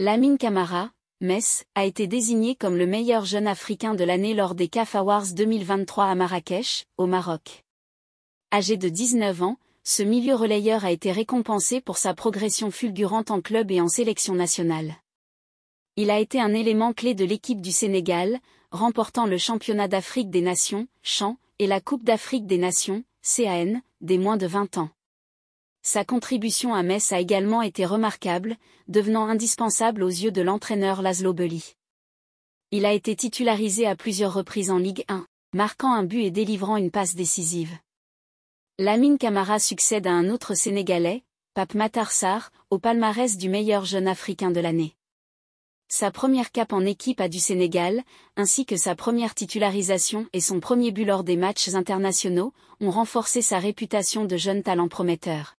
Lamine Camara, Metz, a été désigné comme le meilleur jeune africain de l'année lors des CAF 2023 à Marrakech, au Maroc. Âgé de 19 ans, ce milieu relayeur a été récompensé pour sa progression fulgurante en club et en sélection nationale. Il a été un élément clé de l'équipe du Sénégal, remportant le championnat d'Afrique des Nations, CHAN, et la Coupe d'Afrique des Nations, CAN, des moins de 20 ans. Sa contribution à Metz a également été remarquable, devenant indispensable aux yeux de l'entraîneur Laszlo Belli. Il a été titularisé à plusieurs reprises en Ligue 1, marquant un but et délivrant une passe décisive. Lamine Camara succède à un autre Sénégalais, Pape Matarsar, au palmarès du meilleur jeune africain de l'année. Sa première cape en équipe à du Sénégal, ainsi que sa première titularisation et son premier but lors des matchs internationaux, ont renforcé sa réputation de jeune talent prometteur.